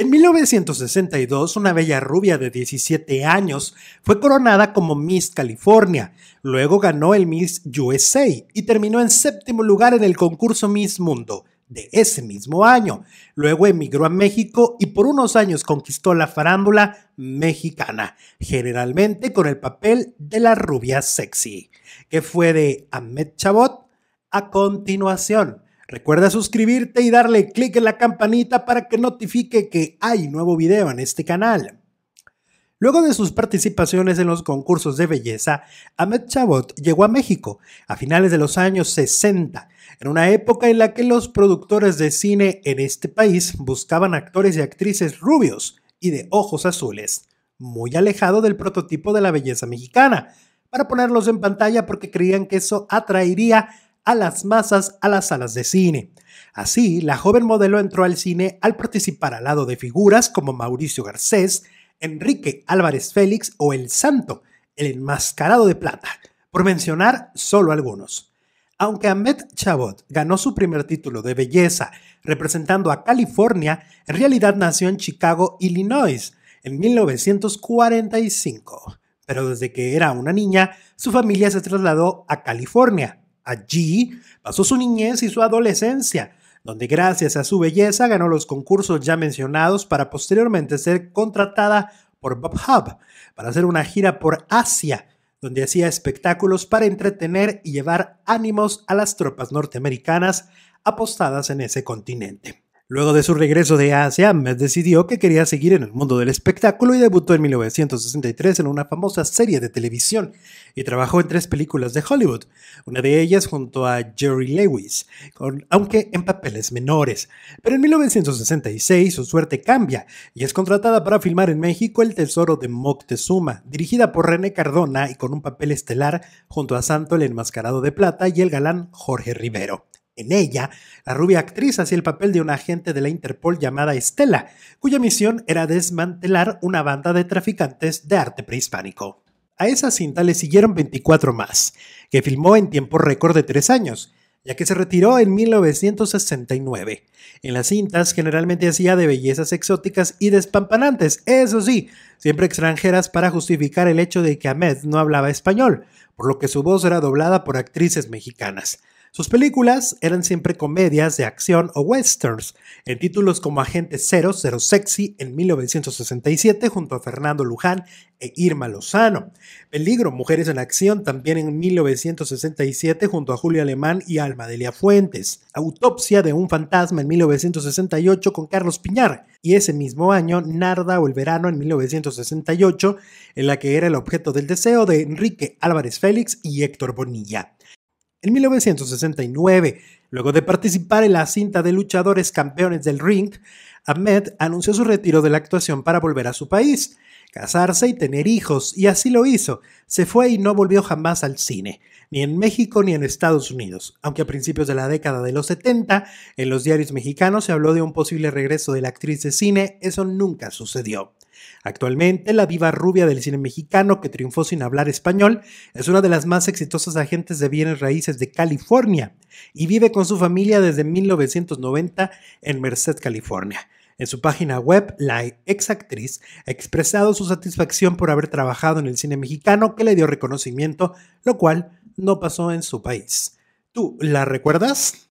En 1962, una bella rubia de 17 años fue coronada como Miss California, luego ganó el Miss USA y terminó en séptimo lugar en el concurso Miss Mundo de ese mismo año. Luego emigró a México y por unos años conquistó la farándula mexicana, generalmente con el papel de la rubia sexy, que fue de Ahmed Chabot a continuación. Recuerda suscribirte y darle clic en la campanita para que notifique que hay nuevo video en este canal. Luego de sus participaciones en los concursos de belleza, Ahmed Chabot llegó a México a finales de los años 60, en una época en la que los productores de cine en este país buscaban actores y actrices rubios y de ojos azules, muy alejado del prototipo de la belleza mexicana, para ponerlos en pantalla porque creían que eso atraería a las masas a las salas de cine. Así, la joven modelo entró al cine al participar al lado de figuras como Mauricio Garcés, Enrique Álvarez Félix o El Santo, el enmascarado de plata, por mencionar solo algunos. Aunque Ahmed Chabot ganó su primer título de belleza representando a California, en realidad nació en Chicago, Illinois, en 1945. Pero desde que era una niña, su familia se trasladó a California, Allí pasó su niñez y su adolescencia, donde gracias a su belleza ganó los concursos ya mencionados para posteriormente ser contratada por Bob Hub para hacer una gira por Asia, donde hacía espectáculos para entretener y llevar ánimos a las tropas norteamericanas apostadas en ese continente. Luego de su regreso de Asia, Metz decidió que quería seguir en el mundo del espectáculo y debutó en 1963 en una famosa serie de televisión y trabajó en tres películas de Hollywood, una de ellas junto a Jerry Lewis, aunque en papeles menores. Pero en 1966 su suerte cambia y es contratada para filmar en México El Tesoro de Moctezuma, dirigida por René Cardona y con un papel estelar junto a Santo el Enmascarado de Plata y el galán Jorge Rivero en ella, la rubia actriz hacía el papel de una agente de la Interpol llamada Estela, cuya misión era desmantelar una banda de traficantes de arte prehispánico. A esa cinta le siguieron 24 más, que filmó en tiempo récord de 3 años, ya que se retiró en 1969. En las cintas generalmente hacía de bellezas exóticas y despampanantes, eso sí, siempre extranjeras para justificar el hecho de que Ahmed no hablaba español, por lo que su voz era doblada por actrices mexicanas. Sus películas eran siempre comedias de acción o westerns, en títulos como Agente Cero Sexy en 1967 junto a Fernando Luján e Irma Lozano, Peligro Mujeres en Acción también en 1967 junto a Julio Alemán y Alma Delia Fuentes, Autopsia de un fantasma en 1968 con Carlos Piñar y ese mismo año Narda o el verano en 1968 en la que era el objeto del deseo de Enrique Álvarez Félix y Héctor Bonilla. En 1969, luego de participar en la cinta de luchadores campeones del ring, Ahmed anunció su retiro de la actuación para volver a su país, casarse y tener hijos, y así lo hizo. Se fue y no volvió jamás al cine, ni en México ni en Estados Unidos, aunque a principios de la década de los 70, en los diarios mexicanos se habló de un posible regreso de la actriz de cine, eso nunca sucedió. Actualmente, la viva rubia del cine mexicano que triunfó sin hablar español es una de las más exitosas agentes de bienes raíces de California y vive con su familia desde 1990 en Merced, California. En su página web, la exactriz ha expresado su satisfacción por haber trabajado en el cine mexicano que le dio reconocimiento, lo cual no pasó en su país. ¿Tú la recuerdas?